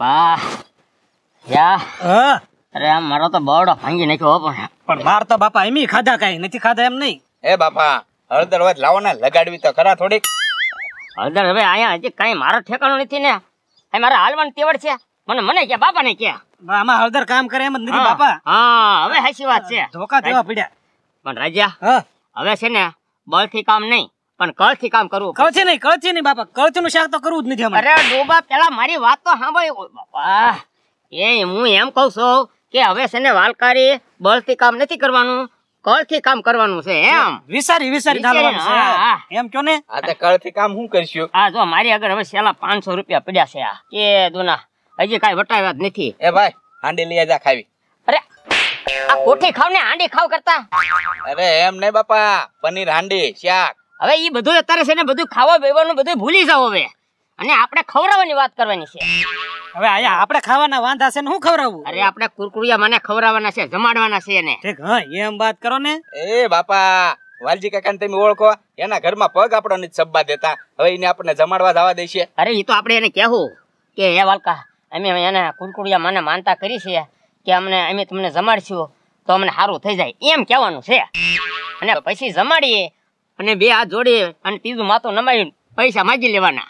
મારો તો બરડો ભાંગી નાખ્યો માર તો બાપા એમી ખાધા કાઈ નથી ખાધા એમ નહીં હળદર વાત લાવો ને લગાડવી તો ખરા થોડીક હળદર હવે આયા હજી કઈ મારો ઠેકાણો નથી ને આ મારા હાલવાન તેવડ છે મને મને કે બાપા ને કે આમાં હળદર કામ કરે એમ નથી બાપા હા હવે હાસી વાત છે ધોકા દેવા પડ્યા પણ રાજા હવે છે ને બળ થી કામ નહીં પણ કળથી કામ કરવું કળથી નહીં કળથી નહીં બાપા કળથી નું શાક તો કરવું જ નથી અમારે અરે ડોબા પેલા મારી વાત તો સાંભળો બાપા એ હું એમ કહું છું કે હવે છે ને વાલકારી બળથી કામ નથી કરવાનું કળથી કામ કરવાનું છે એમ વિચારી વિચારી એમ કયો ને આ તો કળથી કામ હું કરશું આ જો મારી આગળ હવે છેલ્લા પાંચસો રૂપિયા પડ્યા છે આ કે દુના હજી કાઈ વટાવ્યા જ નથી એ ભાઈ હાંડી લઈ જા ખાવી અરે આ કોઠી ખાવ ને હાંડી ખાવ કરતા અરે એમ નહીં બાપા પનીર હાંડી શાક હવે એ બધું અત્યારે છે ને બધું ખાવા પીવાનું બધું ભૂલી જાઓ હવે અને આપણે ખવડાવવાની વાત કરવાની છે હવે આયા આપણે ખાવાના વાંધા છે ને હું ખવડાવું અરે આપણે કુરકુરિયા મને ખવડાવવાના છે જમાડવાના છે ને ઠીક હા એમ વાત કરો ને એ બાપા વાલજી કાકા તમે ઓળખો એના ઘરમાં પગ આપણો નથી સબ્બા દેતા હવે એને આપણે જમાડવા જવા દેશે અરે એ તો આપણે એને કહેવું કે એ વાલકા અમે એને કુરકુરિયા મને માનતા કરી છે કે અમને અમે તમને જમાડશું તો અમને સારું થઈ જાય એમ કહેવાનું છે અને પછી જમાડીએ અને બે હાથ જોડી અને ત્રીજું માથું નમાવી પૈસા માગી લેવાના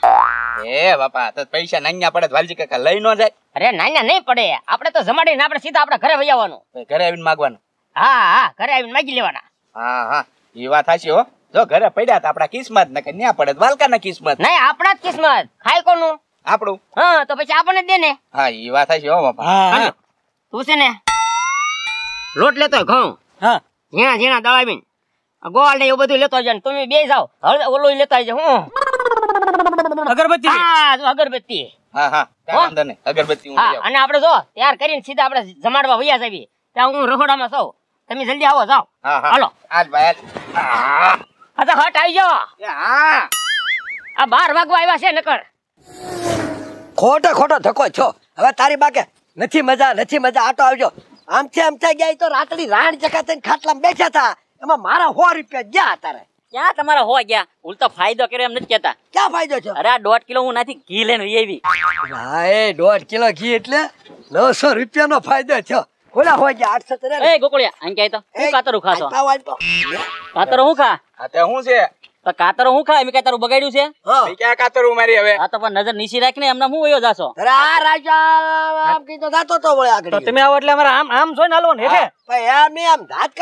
એ બાપા તો પૈસા નાન્યા પડે વાલજી કાકા લઈ નો જાય અરે નાન્યા નહીં પડે આપણે તો જમાડી ને આપણે સીધા આપણા ઘરે વહી આવવાનું ઘરે આવીને માગવાનું હા હા ઘરે આવીને માગી લેવાના હા હા એ વાત સાચી હો જો ઘરે પડ્યા તો આપડા કિસ્મત ન કઈ ન્યા પડે વાલકા ના કિસ્મત નહીં આપણા જ કિસ્મત ખાય કોનું આપણું હા તો પછી આપણને દે ને હા એ વાત સાચી હો બાપા તું છે ને લોટ લેતો ઘઉં હા ઝીણા ઝીણા દળાવીને ગોળ ને એવું બધું લેતો આવજો તમે બે જાઓ હળ ઓલું લેતા આવજો હું અગરબત્તી અગરબત્તી અને આપડે જો તૈયાર કરીને સીધા આપડે જમાડવા વૈયા જાવી ત્યાં હું રહોડામાં સૌ તમે જલ્દી આવો જાઓ હાલો આજ ભાઈ હા હટ આવી જાઓ હા આ બાર વાગવા આવ્યા છે નકર ખોટો ખોટો ધક્કો છો હવે તારી બાકે નથી મજા નથી મજા આટો આવજો આમ છે આમ આમથી ગયા તો રાતડી રાણ ચકાતે ખાટલા બેઠા હતા એમાં મારા સો રૂપિયા ગયા તારે ક્યાં તમારા હો ગયા હું તો ફાયદો કર્યો એમ નથી કેતા ક્યાં ફાયદો છે અરે દોઢ કિલો હું નથી ઘી લઈને એવી ભાઈ દોઢ કિલો ઘી એટલે નવસો રૂપિયાનો ફાયદો થયો ખોલા હોય ગયા આઠસો તરે એ ગોકળિયા અહીં ક્યાંય તો હું કાતરો ખા છો કાતરો હું ખા તે હું છે તો કાતર હું ખાય મેં કાતરું બગાડ્યું છે મેં ક્યાં કાતરું મારી હવે આ તો પણ નજર નીચી રાખીને એમને હું વયો જાશો અરે રાજા આમ કીધો જાતો તો વળે આગળ તમે આવો એટલે અમારે આમ આમ જોઈને હાલો ને એટલે પણ છે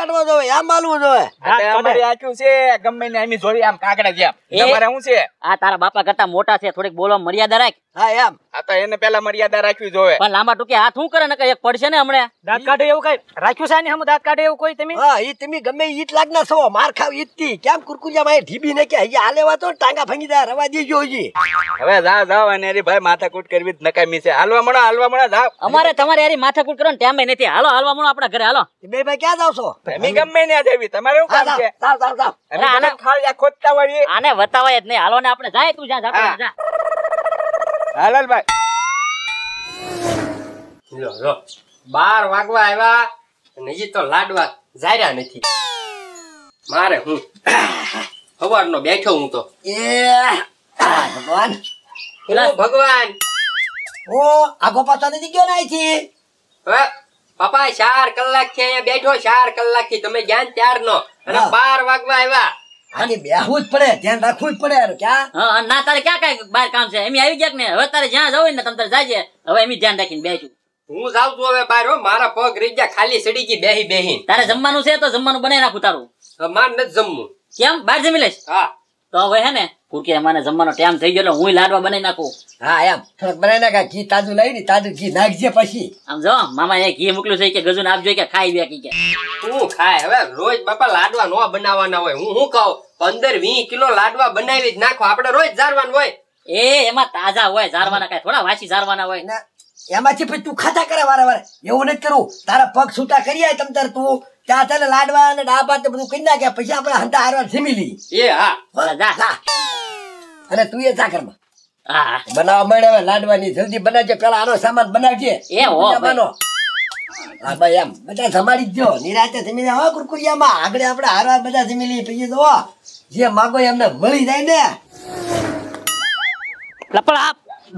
ગમે આમ કાગડા છે આ તારા બાપા કરતા મોટા છે થોડીક બોલવા મર્યાદા રાખ હા એમ એને પેલા મર્યાદા રાખવી લાંબા ટૂંકે હાથ શું કરે ને કઈ પડશે ને હમણે દાંત કાઢે એવું કઈ રાખ્યું છે ને હમ દાંત કાઢે એવું કોઈ તમે હા ગમે ઈ જ લાગના છો માર કેમ કુરકુરિયા માં ઢીબી ને કે હૈયા તો ટાંગા ભાંગી જાય રવા દેજો ઈ અને એરી ભાઈ માથાકૂટ કરવી નકામી છે હાલવા મણો હાલવા મણો જાવ અમારે તમારે એરી માથાકૂટ કરો ને ટાઈમે નથી હાલો હાલવા મળો આપણા ઘરે હાલો બે જાય તું વાગવા આવ્યા હજી તો લાડવા જાર્યા નથી મારે હું નો બેઠો હું તો એ ભગવાન ભગવાન ઓ આગો પાછો નથી ગયો ને અહીંથી હવે પપ્પા ચાર કલાક થી અહીંયા બેઠો ચાર કલાક થી તમે જ્ઞાન ત્યાર નો અને બાર વાગવા આવ્યા કામ છે એમ આવી ગયા ને હવે તારે જ્યાં જવું ને તમે જાજે હવે એમ ધ્યાન રાખીને બેસું હું જાઉં છું હવે બહાર મારા પગ રીજા ખાલી સડી ગઈ બેહી બેહી તારે જમવાનું છે તો જમવાનું બનાવી નાખું તારું જમવું કેમ બાર જમી લઈશ હા તો હવે હે ને કુરકી અમારે જમવાનો ટાઈમ થઈ ગયો હું લાડવા બનાવી નાખું હા એમ બનાવી નાખા ઘી તાજું લઈ ને તાજું ઘી નાખજે પછી આમ જો મામા એ ઘી મોકલ્યું છે કે ગજુ આપજો કે ખાઈ બે કે તું ખાય હવે રોજ બાપા લાડવા નો બનાવવાના હોય હું શું કહું પંદર વીસ કિલો લાડવા બનાવી જ નાખો આપણે રોજ જારવાનું હોય એ એમાં તાજા હોય જારવાના કાંઈ થોડા વાંચી જારવાના હોય એમાંથી પછી તું ખાતા કરે વારે વારે એવું નથી કરું તારા પગ છૂટા કરી આય તમ તું ત્યાં તને લાડવા અને ડાબા બધું કરી નાખ્યા પછી આપણે હંતા હારવા જીમી લઈએ એ હા જા હા અને તું એ ચાકર માં બનાવવા મળે હવે લાડવાની જલ્દી બનાવજે પેલા આનો સામાન બનાવજે એ હો બનો હા ભાઈ એમ બધા જમાડી જો નિરાતે જમી આવો કુરકુરિયામાં આગળ આપણે હારવા બધા જમી લઈએ પછી તો જે માગો એમને મળી જાય ને પણ આ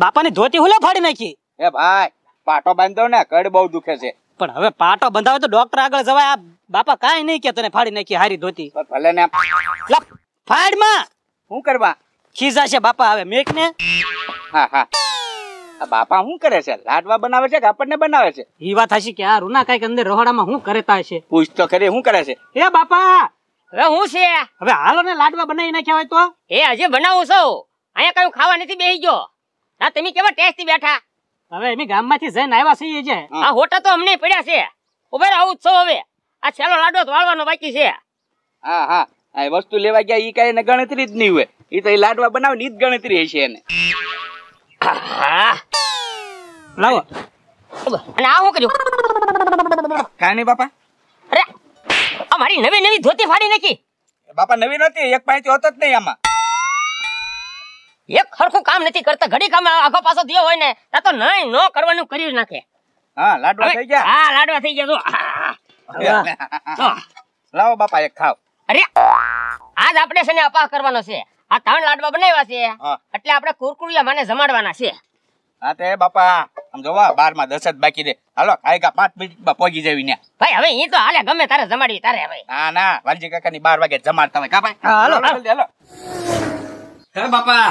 બાપાની ધોતી હુલે ફાડી નાખી એ ભાઈ પાટો બાંધો ને કડ બહુ દુખે છે પણ હવે પાટો બંધાવે તો ડોક્ટર આગળ જવાય આ બાપા કાઈ નહીં કે તને ફાડી નાખી હારી ધોતી ભલે ને ફાડ માં શું કરવા ખીજા છે બાપા હવે મેક ને હા હા બાપા શું કરે છે લાડવા બનાવે છે કે આપણને બનાવે છે ઈ વાત હશે કે આ રૂના કઈક અંદર રહોડામાં શું કરેતા છે પૂછ તો ખરી શું કરે છે એ બાપા હવે હું છે હવે હાલો ને લાડવા બનાવી નાખ્યા હોય તો એ હજી બનાવું છો અહીંયા કયું ખાવા નથી બેહી ગયો ના તમે કેવા ટેસ્ટી બેઠા હવે એમી ગામમાંથી જઈને આવ્યા છીએ છે આ હોટા તો અમને પડ્યા છે ઉભેર આવું છો હવે આ છેલ્લો લાડવો તો વાળવાનો બાકી છે હા હા આ વસ્તુ લેવા ગયા એ કઈ ગણતરી જ નહીં હોય એ તો એ લાડવા બનાવે ની જ ગણતરી હશે એને લાવો અને આ શું કર્યું બાપા અરે આ મારી નવી નવી ધોતી ફાડી નાખી બાપા નવી નથી એક પાયથી હોતો જ નહીં આમાં એક સરખું કામ નથી કરતા ઘડી કામ આખો પાછો દિયો હોય ને તો નહીં ન કરવાનું કરી નાખે હા લાડવા થઈ ગયા હા લાડવા થઈ ગયા જો લાવો બાપા એક ખાવ અરે આજ આપણે છે ને અપાહ કરવાનો છે આ ત્રણ લાડવા બનાવ્યા છે એટલે આપણે કુરકુરિયા મને જમાડવાના છે હા તે બાપા આમ જોવા બાર માં દસ જ બાકી દે હાલો આયગા પાંચ મિનિટમાં પહોંચી જવી ને ભાઈ હવે ઈ તો હાલે ગમે તારે જમાડી તારે હવે હા ના વાલજી કાકા ની બાર વાગે જમાડ તમે કા ભાઈ હાલો હાલો હે બાપા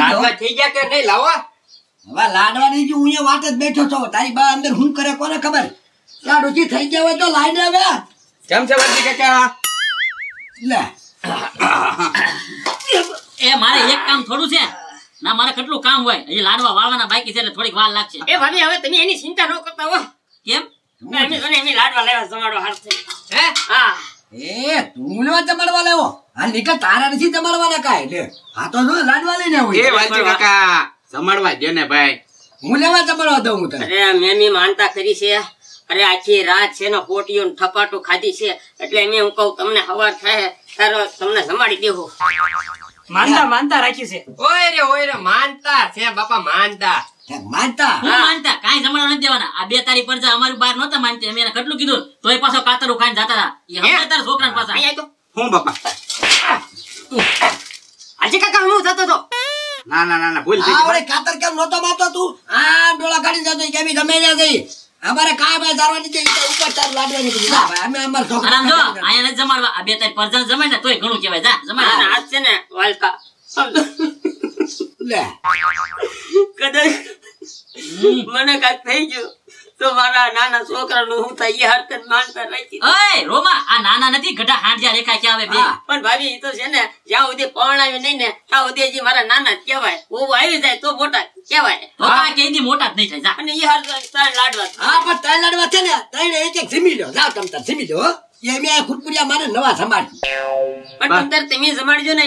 લાડવા થઈ ગયા કે નહીં લાવો હવે લાડવાની જો હું વાત જ બેઠો છો તારી બા અંદર હું કરે કોને ખબર ત્યાં રુચિ થઈ ગયા હોય તો લાડવા કેમ છે વાલજી કાકા લે એ મારે એક કામ થોડું છે ના મારે કેટલું કામ હોય હજી લાડવા વાળવાના બાકી છે એટલે થોડીક વાર લાગશે એ ભાભી હવે તમે એની ચિંતા ન કરતા હો કેમ હા તો લાડવા લઈને હોય દે ને ભાઈ હું લેવા દઉં હું તને અરે માનતા કરી છે અરે આખી રાત છે ને પોટીઓ થપાટો ખાધી છે એટલે મેં હું કહું તમને હવાર થાય તમને જમાડી દેવું માનતા માનતા રાખી છે ઓય રે ઓય રે માનતા છે બાપા માનતા અમારું બાર નહોતા માનતી અમે કેટલું કીધું તોય પાછો કાતરું ખાઈને જતા હતા પાછા અહીંયા કાકા તો ના કેમ નહોતો માતો તું આ ડોળા કાઢી જતો કેમી ગમે ત્યાં અમારે કાય ભાઈ દારવાની છે ઉપર જમાડવા આ બે તાર પરજા જમાય ને તોય ઘણું કહેવાય જા હાથ છે ને વાલકા કદાચ મને કાક થઈ ગયું તો મારા નાના છોકરાનું ને આ મારે નવા જમાડી પણ અંદર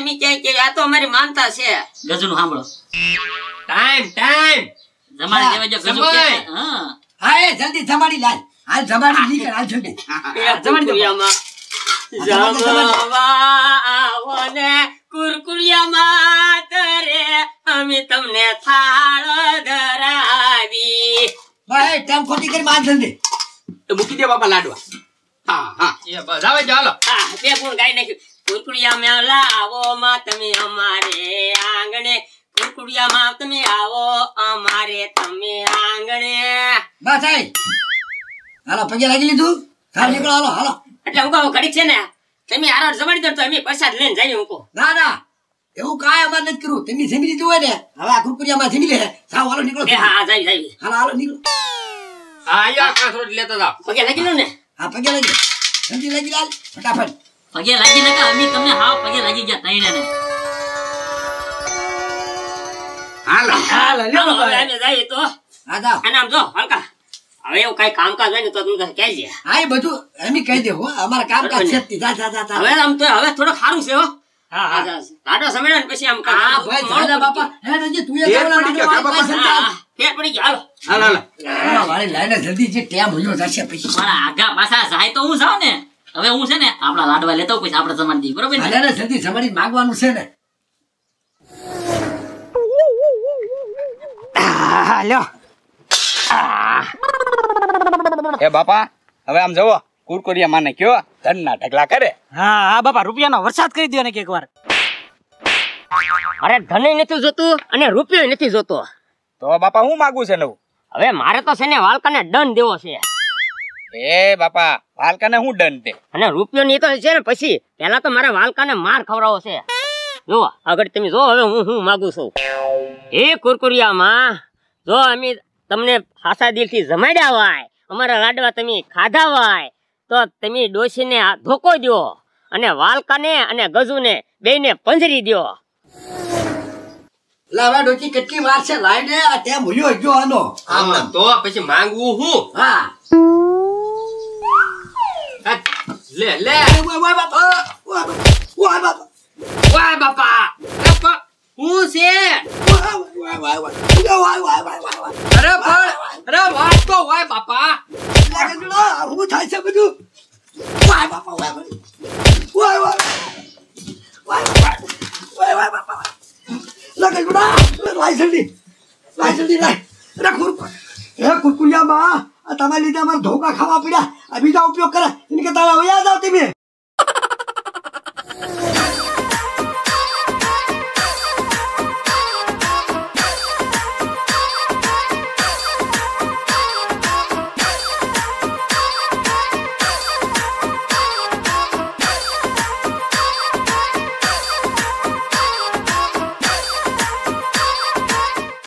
ને કે આ તો અમારી માનતા છે ગજનું સાંભળો ટાઈમ ટાઈમ જમાડી દેવા જો ગજુ હા હા એ જલ્દી જમાડી લાલ હાલ જમાડી લી કર હાલ જલ્દી જમાડી દો જમાવાઓને કુરકુરિયા માતરે અમે તમને થાળો ધરાવી ભાઈ ટાઈમ ખોટી કરી માર જલ્દી મૂકી દે બાપા લાડવા હા હા એ નાખ્યું કુરકુરિયા મેં લાવો માં તમે અમારે આંગણે કુકડિયામાં તમે આવો અમારે તમે આંગણે પગે લાગી લીધું ને તમે હોય હવે આ હાલો નીકળો હા જાવી જાવી હાલો હાલો નીકળો હા અહીંયા કાંસરો લેતા પગે લાગી લો ને હા પગે લાગી જલ્દી લાગી લાગી તમને હાવ પગે લાગી ગયા તઈને ને હાલ હાલ લ્યો હવે આને જાય તો હા દા અને જો હલકા હવે એવું કઈ કામકાજ હોય ને તો તમે કહેજે હા એ બધું એમ કહી દે હો અમારા કામકાજ છે જા જા જા હવે આમ તો હવે થોડો સારું છે હો હા પછી પાછા જાય તો હું જાઉં હવે હું છે ને આપણા લાડવા લેતો પછી આપડે સમાન દી બરોબર ને જલ્દી સમાની માંગવાનું છે ને હા એ બાપા હવે આમ જવો કુરકુરિયા માને કયો ધન ઢગલા કરે હા હા બાપા રૂપિયાનો વરસાદ કરી દો ને એક વાર અરે ધને નથી જોતું અને રૂપિયો નથી જોતો તો બાપા હું માગું છે નવું હવે મારે તો છે ને વાલકાને ડન દેવો છે એ બાપા વાલકાને હું ડન દે અને રૂપિયો ની તો છે ને પછી પહેલા તો મારે વાલકાને માર ખવડાવો છે જો આગળ તમે જો હવે હું હું માગું છું એ કુરકુરિયામાં જો અમે તમને હાસા દિલથી જમાડ્યા હોય અમારા લાડવા તમે ખાધા હોય તો તમે ડોશીને ધોકો દો અને વાલકાને અને ગજુને બેને પંજરી દો લાવા કેટલી વાર છે લાઈને આ તે ભૂલ્યો ગયો આનો તો પછી માંગવું હું લે લે બાપા બાપા બાપા હું છે અરે પણ